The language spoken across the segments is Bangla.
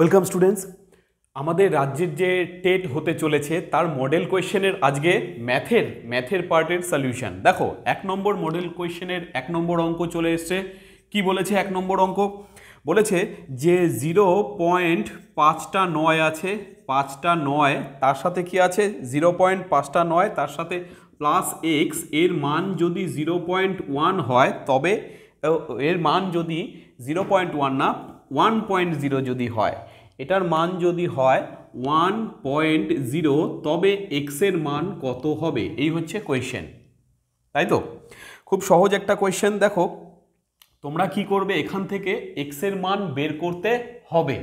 ওয়েলকাম স্টুডেন্টস আমাদের রাজ্যের যে টেট হতে চলেছে তার মডেল কোয়েশ্চেনের আজকে ম্যাথের ম্যাথের পার্টের সলিউশন দেখো এক নম্বর মডেল কোয়েশ্চেনের এক নম্বর অঙ্ক চলে এসছে কি বলেছে এক নম্বর অঙ্ক বলেছে যে জিরো পয়েন্ট পাঁচটা নয় আছে পাঁচটা নয় তার সাথে কি আছে জিরো পয়েন্ট পাঁচটা নয় তার সাথে প্লাস এক্স এর মান যদি জিরো পয়েন্ট ওয়ান হয় তবে এর মান যদি জিরো পয়েন্ট ওয়ান না ওয়ান পয়েন্ট জিরো যদি হয় এটার মান যদি হয় ওয়ান পয়েন্ট জিরো তবে এক্সের মান কত হবে এই হচ্ছে কোয়েশ্চেন তাই তো খুব সহজ একটা কোয়েশ্চেন দেখো তোমরা কি করবে এখান থেকে এক্সের মান বের করতে হবে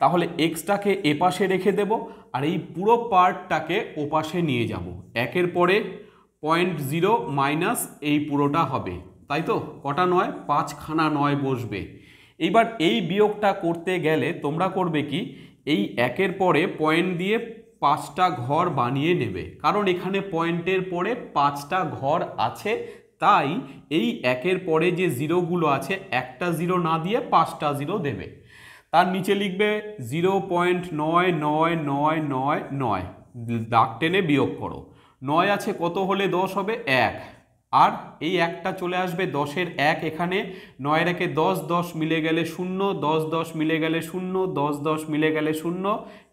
তাহলে এক্সটাকে এপাশে রেখে দেব আর এই পুরো পার্টটাকে ওপাশে নিয়ে যাব একের পরে পয়েন্ট জিরো মাইনাস এই পুরোটা হবে তাই তো কটা নয় পাঁচখানা নয় বসবে এইবার এই বিয়োগটা করতে গেলে তোমরা করবে কি এই একের পরে পয়েন্ট দিয়ে পাঁচটা ঘর বানিয়ে নেবে কারণ এখানে পয়েন্টের পরে পাঁচটা ঘর আছে তাই এই একের পরে যে জিরোগুলো আছে একটা জিরো না দিয়ে পাঁচটা জিরো দেবে তার নিচে লিখবে জিরো পয়েন্ট নয় নয় নয় নয় নয় দাগ টেনে বিয়োগ করো নয় আছে কত হলে দশ হবে এক আর এই একটা চলে আসবে দশের এক এখানে নয়ের একে দশ দশ মিলে গেলে শূন্য দশ দশ মিলে গেলে শূন্য দশ দশ মিলে গেলে শূন্য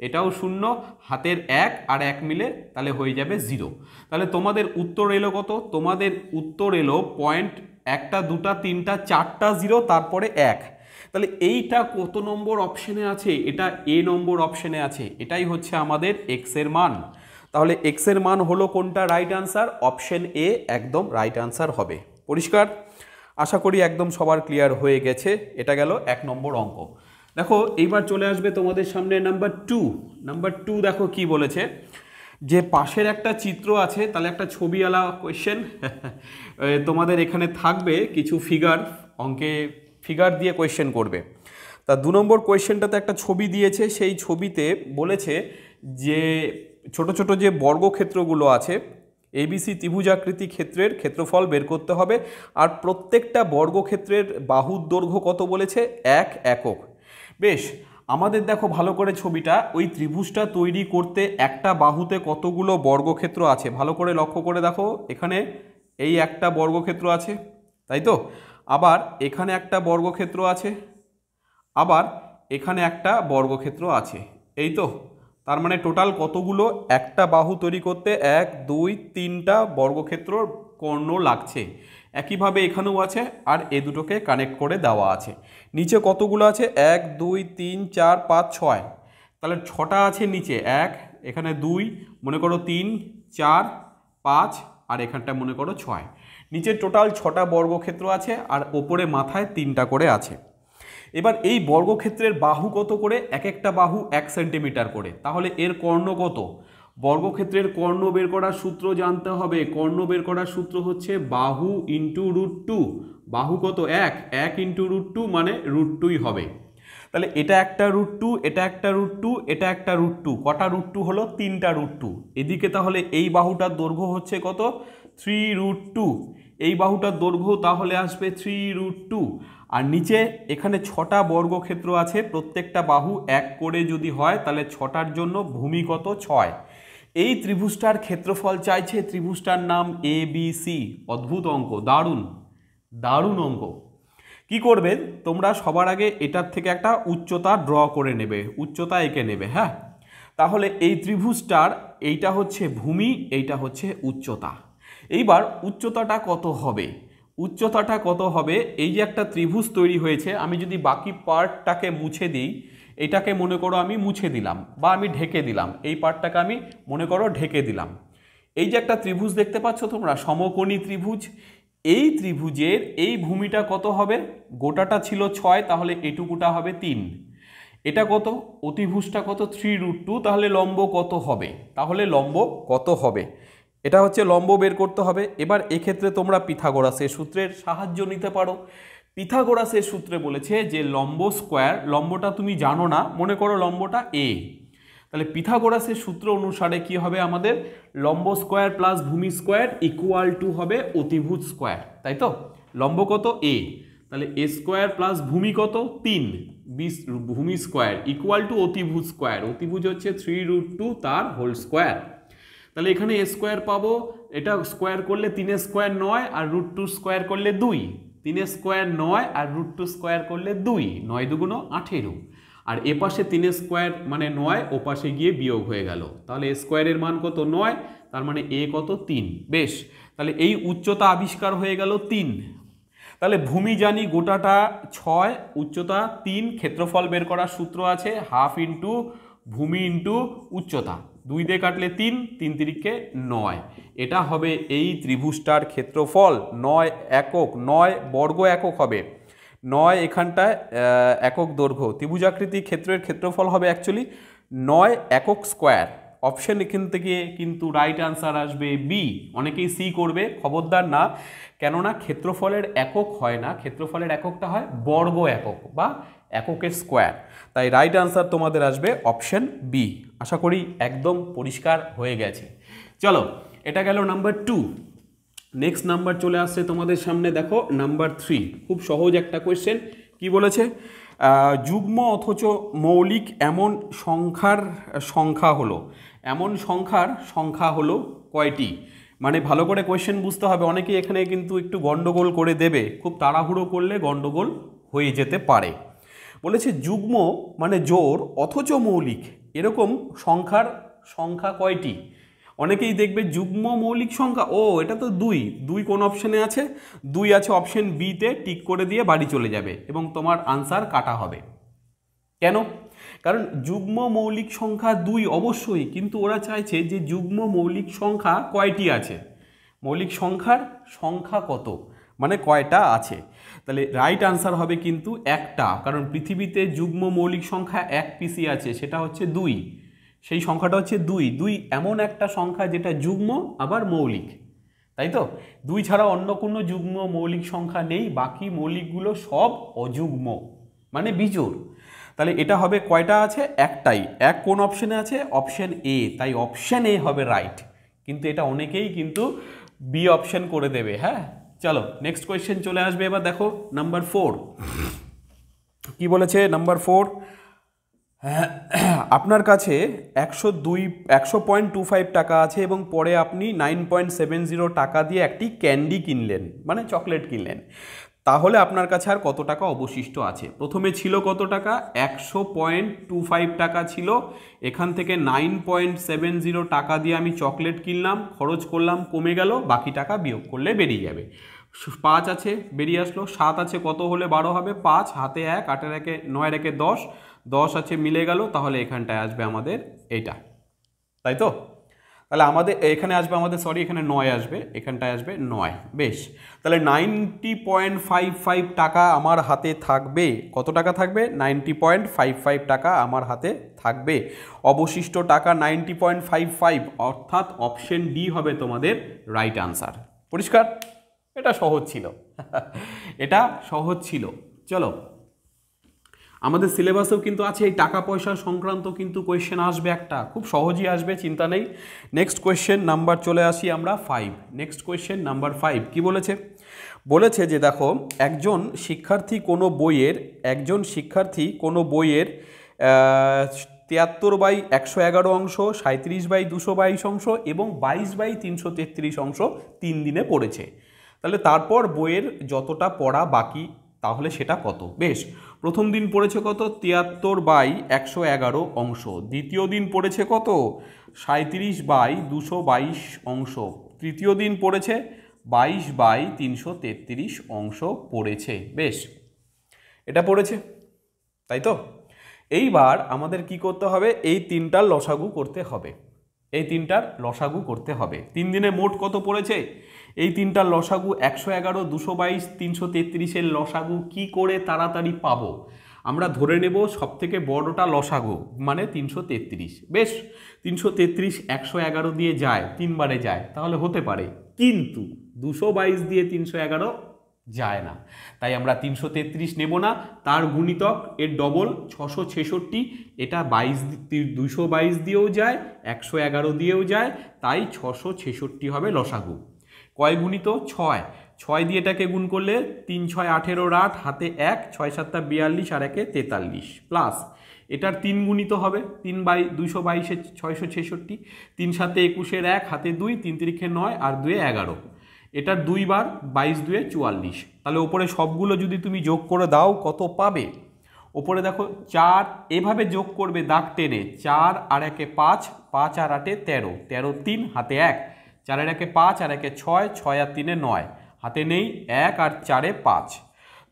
এটাও শূন্য হাতের এক আর এক মিলে তাহলে হয়ে যাবে জিরো তাহলে তোমাদের উত্তর এলো কত তোমাদের উত্তর এলো পয়েন্ট একটা দুটা তিনটা চারটা জিরো তারপরে এক তাহলে এইটা কত নম্বর অপশানে আছে এটা এ নম্বর অপশানে আছে এটাই হচ্ছে আমাদের এক্সের মান তাহলে এক্সের মান হলো কোনটা রাইট আনসার অপশন এ একদম রাইট আনসার হবে পরিষ্কার আশা করি একদম সবার ক্লিয়ার হয়ে গেছে এটা গেল এক নম্বর অঙ্ক দেখো এইবার চলে আসবে তোমাদের সামনে নাম্বার টু নাম্বার টু দেখো কি বলেছে যে পাশের একটা চিত্র আছে তাহলে একটা ছবি আলা কোয়েশ্চেন তোমাদের এখানে থাকবে কিছু ফিগার অঙ্কে ফিগার দিয়ে কোয়েশ্চেন করবে তা দু নম্বর কোয়েশ্চেনটাতে একটা ছবি দিয়েছে সেই ছবিতে বলেছে যে ছোট ছোট যে বর্গক্ষেত্রগুলো আছে এবিসি ত্রিভুজাকৃতি ক্ষেত্রের ক্ষেত্রফল বের করতে হবে আর প্রত্যেকটা বর্গক্ষেত্রের বাহুর দৈর্ঘ্য কত বলেছে এক একক বেশ আমাদের দেখো ভালো করে ছবিটা ওই ত্রিভুজটা তৈরি করতে একটা বাহুতে কতগুলো বর্গক্ষেত্র আছে ভালো করে লক্ষ্য করে দেখো এখানে এই একটা বর্গক্ষেত্র আছে তাই তো আবার এখানে একটা বর্গক্ষেত্র আছে আবার এখানে একটা বর্গক্ষেত্র আছে এই তো তার মানে টোটাল কতগুলো একটা বাহু তৈরি করতে এক দুই তিনটা বর্গক্ষেত্র কর্ণ লাগছে একইভাবে এখানেও আছে আর এ দুটোকে কানেক্ট করে দেওয়া আছে নিচে কতগুলো আছে এক দুই তিন চার পাঁচ ছয় তাহলে ছটা আছে নিচে এক এখানে দুই মনে করো তিন চার পাঁচ আর এখানটা মনে করো ছয় নিচে টোটাল ছটা বর্গক্ষেত্র আছে আর ওপরে মাথায় তিনটা করে আছে এবার এই বর্গক্ষেত্রের বাহু কত করে এক একটা বাহু এক সেন্টিমিটার করে তাহলে এর কর্ণ কত বর্গক্ষেত্রের কর্ণ বের করার সূত্র জানতে হবে কর্ণ বের করার সূত্র হচ্ছে বাহু ইন্টু রুট টু বাহু কত এক এক ইন্টু রুট টু মানে রুট টুই হবে তাহলে এটা একটা রুট টু এটা একটা রুট টু এটা একটা রুট টু কটা রুট টু হলো তিনটা রুট টু এদিকে তাহলে এই বাহুটার দৈর্ঘ্য হচ্ছে কত থ্রি রুট টু এই বাহুটার দৈর্ঘ্য তাহলে আসবে থ্রি রুট টু আর নিচে এখানে ছটা বর্গক্ষেত্র আছে প্রত্যেকটা বাহু এক করে যদি হয় তাহলে ছটার জন্য ভূমিগত ছয় এই ত্রিভুজটার ক্ষেত্রফল চাইছে ত্রিভুজটার নাম এ বি সি অদ্ভুত অঙ্ক দারুণ দারুণ অঙ্ক কি করবে তোমরা সবার আগে এটার থেকে একটা উচ্চতা ড্র করে নেবে উচ্চতা এঁকে নেবে হ্যাঁ তাহলে এই ত্রিভুজটার এইটা হচ্ছে ভূমি এইটা হচ্ছে উচ্চতা এইবার উচ্চতাটা কত হবে উচ্চতাটা কত হবে এই যে একটা ত্রিভুজ তৈরি হয়েছে আমি যদি বাকি পার্টটাকে মুছে দিই এটাকে মনে করো আমি মুছে দিলাম বা আমি ঢেকে দিলাম এই পার্টটাকে আমি মনে করো ঢেকে দিলাম এই যে একটা ত্রিভুজ দেখতে পাচ্ছ তোমরা সমকোণী ত্রিভুজ এই ত্রিভুজের এই ভূমিটা কত হবে গোটাটা ছিল ছয় তাহলে এটুকুটা হবে তিন এটা কত অতিভুজটা কত থ্রি রুট টু তাহলে লম্ব কত হবে তাহলে লম্ব কত হবে এটা হচ্ছে লম্ব বের করতে হবে এবার এক্ষেত্রে তোমরা পিথাগোরাসের সূত্রের সাহায্য নিতে পারো পিথাগোরাসের সূত্রে বলেছে যে লম্ব স্কোয়ার লম্বটা তুমি জানো না মনে করো লম্বটা এ তাহলে পিথাগোরাসের সূত্র অনুসারে কি হবে আমাদের লম্ব স্কোয়ার প্লাস ভূমি স্কোয়ার ইকুয়াল টু হবে অতিভূত স্কোয়ার তাই তো লম্ব কত এ তাহলে এ স্কোয়ার প্লাস ভূমি কত তিন বিস ভূমি স্কোয়ার ইকুয়াল টু অতিভূত স্কোয়ার অতিভূত হচ্ছে থ্রি রুট টু তার হোল স্কোয়ার তাহলে এখানে স্কোয়ার পাবো এটা স্কোয়ার করলে তিনে স্কোয়ার নয় আর রুট টু স্কোয়ার করলে দুই তিনে স্কোয়ার নয় আর রুট টু স্কোয়ার করলে দুই নয় দুগুণো আঠেরো আর এ পাশে স্কোয়ার মানে নয় ও পাশে গিয়ে বিয়োগ হয়ে গেল তাহলে স্কোয়ারের মান কত নয় তার মানে এ কত তিন বেশ তাহলে এই উচ্চতা আবিষ্কার হয়ে গেল তিন তাহলে ভূমি জানি গোটাটা ছয় উচ্চতা তিন ক্ষেত্রফল বের করার সূত্র আছে হাফ ইন্টু ভূমি ইন্টু উচ্চতা দুই দিয়ে কাটলে তিন তিন তিরিককে নয় এটা হবে এই ত্রিভুজটার ক্ষেত্রফল নয় একক নয় বর্গ একক হবে নয় এখানটায় একক দৈর্ঘ্য ত্রিভুজাকৃতি ক্ষেত্রের ক্ষেত্রফল হবে অ্যাকচুয়ালি নয় একক স্কোয়ার অপশন এখান থেকে কিন্তু রাইট আনসার আসবে বি অনেকেই সি করবে খবরদার না কেননা ক্ষেত্রফলের একক হয় না ক্ষেত্রফলের এককটা হয় বর্গ একক বা এককের স্কোয়ার তাই রাইট আনসার তোমাদের আসবে অপশান বি আশা করি একদম পরিষ্কার হয়ে গেছে চলো এটা গেল নাম্বার টু নেক্সট নাম্বার চলে আসছে তোমাদের সামনে দেখো নাম্বার থ্রি খুব সহজ একটা কোয়েশ্চেন কি বলেছে যুগ্ম অথচ মৌলিক এমন সংখ্যার সংখ্যা হলো এমন সংখ্যার সংখ্যা হলো কয়টি মানে ভালো করে কোয়েশ্চেন বুঝতে হবে অনেকে এখানে কিন্তু একটু গণ্ডগোল করে দেবে খুব তাড়াহুড়ো করলে গণ্ডগোল হয়ে যেতে পারে বলেছে যুগ্ম মানে জোর অথচ মৌলিক এরকম সংখ্যার সংখ্যা কয়টি অনেকেই দেখবে যুগ্ম মৌলিক সংখ্যা ও এটা তো দুই দুই কোন অপশানে আছে দুই আছে অপশন বিতে টিক করে দিয়ে বাড়ি চলে যাবে এবং তোমার আনসার কাটা হবে কেন কারণ যুগ্ম মৌলিক সংখ্যা দুই অবশ্যই কিন্তু ওরা চাইছে যে যুগ্ম মৌলিক সংখ্যা কয়টি আছে মৌলিক সংখ্যার সংখ্যা কত মানে কয়টা আছে তাহলে রাইট আনসার হবে কিন্তু একটা কারণ পৃথিবীতে যুগ্ম মৌলিক সংখ্যা এক পিসি আছে সেটা হচ্ছে দুই সেই সংখ্যাটা হচ্ছে দুই দুই এমন একটা সংখ্যা যেটা যুগ্ম আবার মৌলিক তাই তো দুই ছাড়া অন্য কোনো যুগ্ম মৌলিক সংখ্যা নেই বাকি মৌলিকগুলো সব অযুগ্ম মানে বিজোর তাহলে এটা হবে কয়টা আছে একটাই এক কোন অপশানে আছে অপশান এ তাই অপশান এ হবে রাইট কিন্তু এটা অনেকেই কিন্তু বি অপশান করে দেবে হ্যাঁ চলো নেক্সট কোয়েশ্চেন চলে আসবে এবার দেখো নাম্বার ফোর কি বলেছে নাম্বার ফোর আপনার কাছে একশো দুই একশো পয়েন্ট টু ফাইভ টাকা আছে এবং পরে আপনি নাইন পয়েন্ট সেভেন জিরো টাকা দিয়ে একটি ক্যান্ডি কিনলেন মানে চকলেট কিনলেন তাহলে আপনার কাছে আর কত টাকা অবশিষ্ট আছে প্রথমে ছিল কত টাকা একশো পয়েন্ট টু ফাইভ টাকা ছিল এখান থেকে নাইন পয়েন্ট সেভেন জিরো টাকা দিয়ে আমি চকলেট কিনলাম খরচ করলাম কমে গেল বাকি টাকা বিয়োগ করলে বেরিয়ে যাবে পাঁচ আছে বেরিয়ে আসলো সাত আছে কত হলে বারো হবে পাঁচ হাতে এক আটের একে নয় একে দশ দশ আছে মিলে গেল তাহলে এখানটায় আসবে আমাদের এটা তাই তো তাহলে আমাদের এখানে আসবে আমাদের সরি এখানে নয় আসবে এখানটায় আসবে নয় বেশ তাহলে নাইনটি পয়েন্ট ফাইভ ফাইভ টাকা আমার হাতে থাকবে কত টাকা থাকবে নাইনটি পয়েন্ট ফাইভ ফাইভ টাকা আমার হাতে থাকবে অবশিষ্ট টাকা নাইনটি পয়েন্ট ফাইভ ফাইভ অর্থাৎ অপশন ডি হবে তোমাদের রাইট আনসার পরিষ্কার এটা সহজ ছিল এটা সহজ ছিল চলো আমাদের সিলেবাসেও কিন্তু আছে এই টাকা পয়সা সংক্রান্ত কিন্তু কোয়েশ্চেন আসবে একটা খুব সহজেই আসবে চিন্তা নেই নেক্সট কোয়েশ্চেন নাম্বার চলে আসি আমরা five next question number five কী বলেছে বলেছে যে দেখো একজন শিক্ষার্থী কোনো বইয়ের একজন শিক্ষার্থী কোনো বইয়ের তিয়াত্তর বাই একশো এগারো অংশ সাঁত্রিশ বাই দুশো বাইশ অংশ এবং বাইশ বাই তিনশো তেত্রিশ অংশ তিন দিনে পড়েছে তাহলে তারপর বইয়ের যতটা পড়া বাকি তাহলে সেটা কত বেশ প্রথম দিন পড়েছে কত তিয়াত্তর বাই একশো এগারো অংশ দ্বিতীয় দিন পড়েছে কত সাঁত্রিশ বাই দুশো বাইশ অংশ তৃতীয় দিন পড়েছে বাইশ বাই তিনশো তেত্রিশ অংশ পড়েছে বেশ এটা পড়েছে তাই তো এইবার আমাদের কি করতে হবে এই তিনটার লসাগু করতে হবে এই তিনটার লসাগু করতে হবে তিন দিনে মোট কত পড়েছে এই তিনটার লসাগু একশো এগারো দুশো বাইশ তিনশো তেত্রিশের লসাগু কী করে তাড়াতাড়ি পাবো আমরা ধরে নেব সবথেকে বড়টা লসাগু মানে তিনশো তেত্রিশ বেশ তিনশো তেত্রিশ একশো এগারো দিয়ে যায় তিনবারে যায় তাহলে হতে পারে কিন্তু দুশো বাইশ দিয়ে তিনশো এগারো যায় না তাই আমরা তিনশো তেত্রিশ নেব না তার গুণিতক এর ডবল ছশো ছেষট্টি এটা বাইশ দুশো বাইশ দিয়েও যায় একশো এগারো দিয়েও যায় তাই ছশো ছেষট্টি হবে লসাগু কয় গুণিত ছয় ছয় দিয়ে এটাকে গুণ করলে তিন ছয় আঠেরো আট হাতে এক ছয় সাতটা বিয়াল্লিশ আর একে তেতাল্লিশ প্লাস এটার তিন গুণিত হবে তিন বাই দুশো বাইশে ছয়শো ছেষট্টি তিন সাতে একুশের এক হাতে দুই তিন তিরিখে নয় আর দুয়ে এগারো এটা দুইবার বাইশ দুয়ে চুয়াল্লিশ তাহলে ওপরে সবগুলো যদি তুমি যোগ করে দাও কত পাবে ওপরে দেখো চার এভাবে যোগ করবে দাগ টেনে চার আর একে পাঁচ পাঁচ আর আটে তেরো তেরো তিন হাতে এক চারের একে পাঁচ আর একে ছয় ছয় আর তিনে নয় হাতে নেই এক আর চারে পাঁচ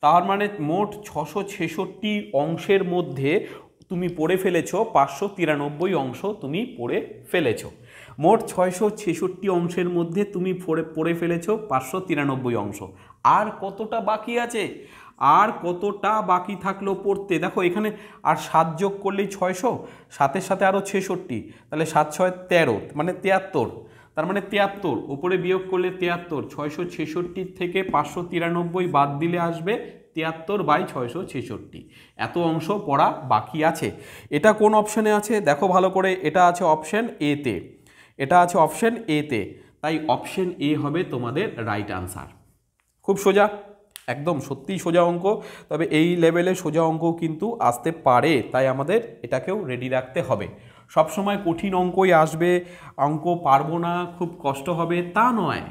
তার মানে মোট ছশো ছেষট্টি অংশের মধ্যে তুমি পড়ে ফেলেছো পাঁচশো তিরানব্বই অংশ তুমি পড়ে ফেলেছো মোট ছয়শো ছেষট্টি অংশের মধ্যে তুমি পড়ে পড়ে ফেলেছ পাঁচশো তিরানব্বই অংশ আর কতটা বাকি আছে আর কতটা বাকি থাকলো পড়তে দেখো এখানে আর সাত যোগ করলেই ছয়শো সাতের সাথে আরও ছেষট্টি তাহলে সাত ছয় তেরো মানে তিয়াত্তর তার মানে তিয়াত্তর ওপরে বিয়োগ করলে তিয়াত্তর ছয়শো ছেষট্টির থেকে পাঁচশো তিরানব্বই বাদ দিলে আসবে তিয়াত্তর বাই ছয়শো ছেষট্টি এত অংশ পড়া বাকি আছে এটা কোন অপশানে আছে দেখো ভালো করে এটা আছে অপশান এতে এটা আছে অপশান এতে তাই অপশান এ হবে তোমাদের রাইট আনসার খুব সোজা একদম সত্যিই সোজা অঙ্ক তবে এই লেভেলে সোজা অঙ্ক কিন্তু আসতে পারে তাই আমাদের এটাকেও রেডি রাখতে হবে সবসময় কঠিন অঙ্কই আসবে অঙ্ক পারবো না খুব কষ্ট হবে তা নয়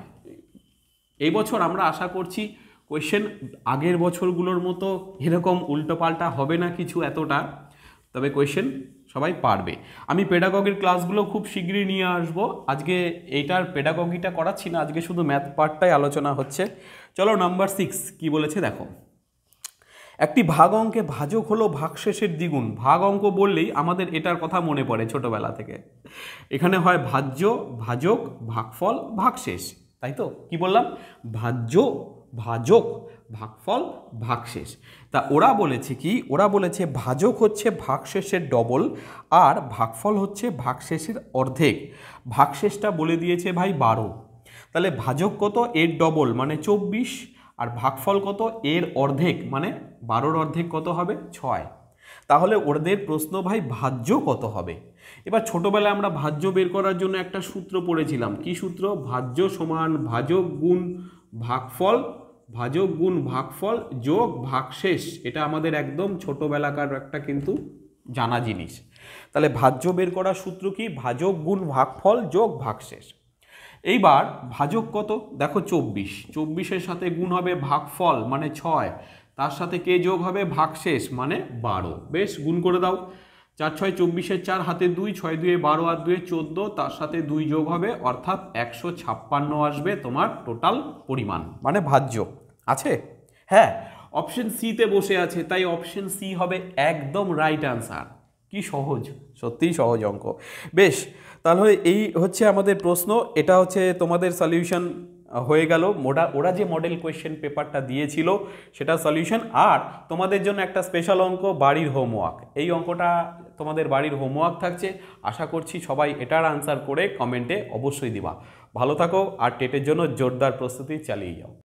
এই বছর আমরা আশা করছি কোয়েশ্চেন আগের বছরগুলোর মতো এরকম উল্টোপাল্টা হবে না কিছু এতটা তবে কোয়েশ্চেন সবাই পারবে আমি পেডাগগির ক্লাসগুলো খুব শীঘ্রই নিয়ে আসব আজকে এইটার পেডাগগিটা করাচ্ছি না আজকে শুধু ম্যাথ পার্টটাই আলোচনা হচ্ছে চলো নাম্বার সিক্স কি বলেছে দেখো একটি ভাগ অঙ্কে ভাজক হলো ভাগশেষের দ্বিগুণ ভাগ অঙ্ক বললেই আমাদের এটার কথা মনে পড়ে ছোটোবেলা থেকে এখানে হয় ভাজ্য ভাজক ভাগফল ভাগশেষ তাই তো কি বললাম ভাজ্য ভাজক ভাগফল ভাগশেষ তা ওরা বলেছে কি ওরা বলেছে ভাজক হচ্ছে ভাগশেষের ডবল আর ভাগফল হচ্ছে ভাগশেষের অর্ধেক ভাগশেষটা বলে দিয়েছে ভাই বারো তাহলে ভাজক কত এর ডবল মানে চব্বিশ আর ভাগফল কত এর অর্ধেক মানে বারোর অর্ধেক কত হবে ছয় তাহলে ওদের প্রশ্ন ভাই ভাজ্য কত হবে এবার ছোটোবেলায় আমরা ভাজ্য বের করার জন্য একটা সূত্র পড়েছিলাম কি সূত্র ভাজ্য সমান ভাজক গুণ ভাগফল ভাজক গুণ ভাগফল যোগ ভাগশেষ এটা আমাদের একদম ছোটোবেলাকার একটা কিন্তু জানা জিনিস তাহলে ভাজ্য বের করার সূত্র কি ভাজক গুণ ভাগফল যোগ ভাগশেষ এইবার ভাজক কত দেখো চব্বিশ চব্বিশের সাথে গুণ হবে ভাগফল মানে ছয় তার সাথে কে যোগ হবে ভাগশেষ মানে বারো বেশ গুণ করে দাও চার ছয় চব্বিশের চার হাতে দুই ছয় দুয়ে বারো আর দুয়ে চোদ্দো তার সাথে দুই যোগ হবে অর্থাৎ একশো ছাপ্পান্ন আসবে তোমার টোটাল পরিমাণ মানে ভাজ্য আছে হ্যাঁ অপশন সিতে বসে আছে তাই অপশন সি হবে একদম রাইট আনসার কি সহজ সত্যিই সহজ অঙ্ক বেশ তাহলে এই হচ্ছে আমাদের প্রশ্ন এটা হচ্ছে তোমাদের সলিউশন হয়ে গেল মোডা ওরা যে মডেল কোয়েশ্চেন পেপারটা দিয়েছিল সেটা সলিউশন আর তোমাদের জন্য একটা স্পেশাল অঙ্ক বাড়ির হোমওয়ার্ক এই অঙ্কটা তোমাদের বাড়ির হোমওয়ার্ক থাকছে আশা করছি সবাই এটার আনসার করে কমেন্টে অবশ্যই দিবা ভালো থাকো আর টেটের জন্য জোরদার প্রস্তুতি চালিয়ে যাও